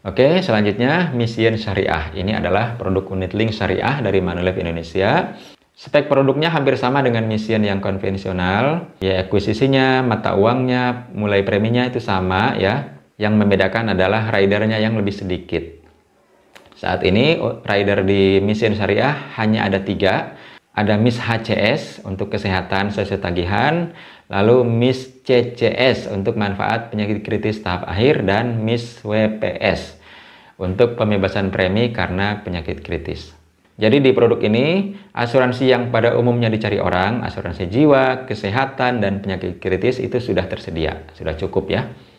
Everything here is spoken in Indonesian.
Oke, selanjutnya Mission Syariah. Ini adalah produk unit link syariah dari Manulife Indonesia. Spek produknya hampir sama dengan Mission yang konvensional. Ya, akuisisinya, mata uangnya, mulai preminya itu sama ya. Yang membedakan adalah ridernya yang lebih sedikit. Saat ini rider di Mission Syariah hanya ada tiga ada Miss HCS untuk kesehatan sosial tagihan, lalu Miss CCS untuk manfaat penyakit kritis tahap akhir, dan Miss WPS untuk pembebasan premi karena penyakit kritis. Jadi di produk ini, asuransi yang pada umumnya dicari orang, asuransi jiwa, kesehatan, dan penyakit kritis itu sudah tersedia, sudah cukup ya.